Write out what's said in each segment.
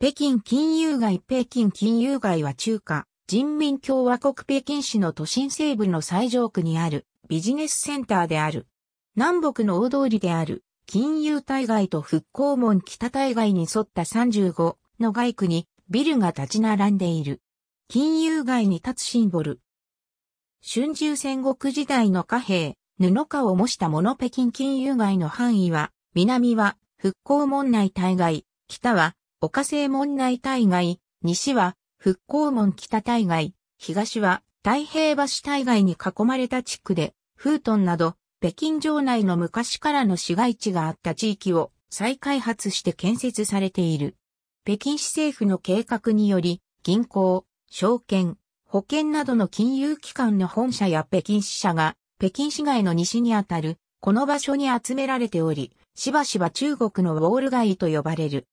北京金融街北京金融街は中華人民共和国北京市の都心西部の最上区にあるビジネスセンターである。南北の大通りである金融対外と復興門北対外に沿った35の外区にビルが立ち並んでいる。金融街に立つシンボル。春秋戦国時代の貨幣、布貨を模したもの北京金融街の範囲は、南は復興門内対外、北は岡西門内対外、西は復興門北対外、東は太平橋対外に囲まれた地区で、フートンなど北京城内の昔からの市街地があった地域を再開発して建設されている。北京市政府の計画により、銀行、証券、保険などの金融機関の本社や北京支社が、北京市街の西にあたる、この場所に集められており、しばしば中国のウォール街と呼ばれる。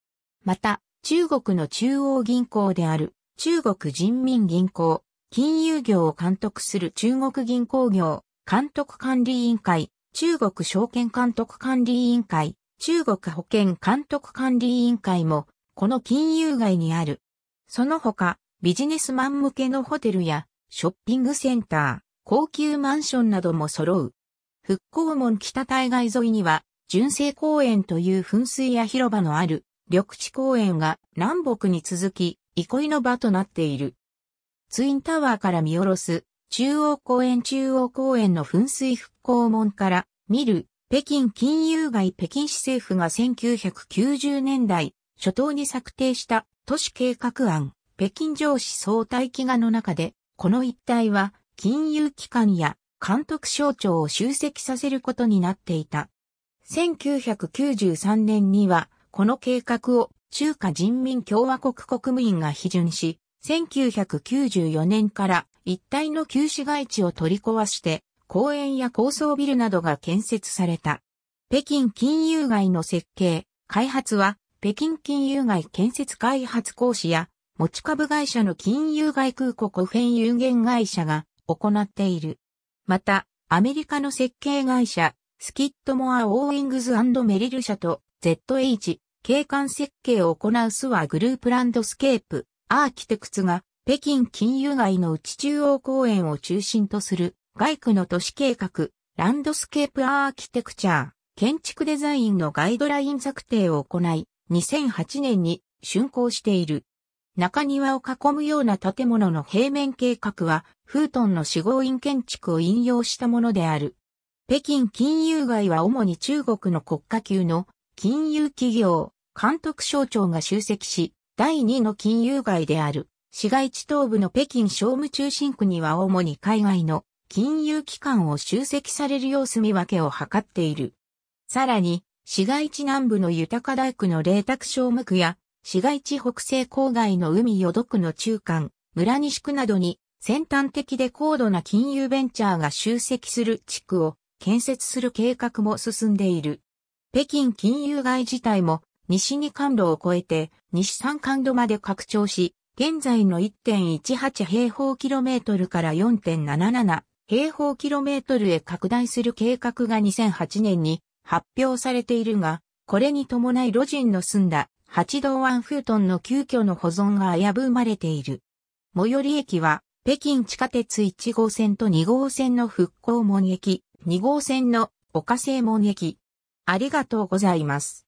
また、中国の中央銀行である中国人民銀行、金融業を監督する中国銀行業、監督管理委員会、中国証券監督管理委員会、中国保険監督管理委員会も、この金融街にある。その他、ビジネスマン向けのホテルや、ショッピングセンター、高級マンションなども揃う。復興門北対外沿いには、純正公園という噴水や広場のある緑地公園が南北に続き、憩いの場となっている。ツインタワーから見下ろす、中央公園中央公園の噴水復興門から見る北京金融街北京市政府が1990年代初頭に策定した都市計画案北京城市相対飢画の中でこの一帯は金融機関や監督省庁を集積させることになっていた。1993年にはこの計画を中華人民共和国国務院が批准し、1994年から一帯の旧市街地を取り壊して、公園や高層ビルなどが建設された。北京金融街の設計、開発は、北京金融街建設開発講師や、持ち株会社の金融街空港古編有限会社が行っている。また、アメリカの設計会社、スキットモア・オーイングズメリル社と ZH 景観設計を行うスワグループランドスケープ、アーキテクツが、北京金融街の内中央公園を中心とする、外区の都市計画、ランドスケープアーキテクチャー、建築デザインのガイドライン策定を行い、2008年に竣工している。中庭を囲むような建物の平面計画は、フートンの四合院建築を引用したものである。北京金融街は主に中国の国家級の金融企業、監督省庁が集積し、第2の金融街である、市街地東部の北京商務中心区には主に海外の金融機関を集積される様子見分けを図っている。さらに、市街地南部の豊か大区の霊卓商務区や、市街地北西郊外の海淀区の中間、村西区などに、先端的で高度な金融ベンチャーが集積する地区を建設する計画も進んでいる。北京金融街自体も西に関路を越えて西三関路まで拡張し、現在の1.18平方キロメートルから4.77平方キロメートルへ拡大する計画が2008年に発表されているが、これに伴い路人の住んだ八道湾風トンの急遽の保存が危ぶまれている。最寄り駅は、北京地下鉄1号線と2号線の復興門駅、2号線の岡正門駅、ありがとうございます。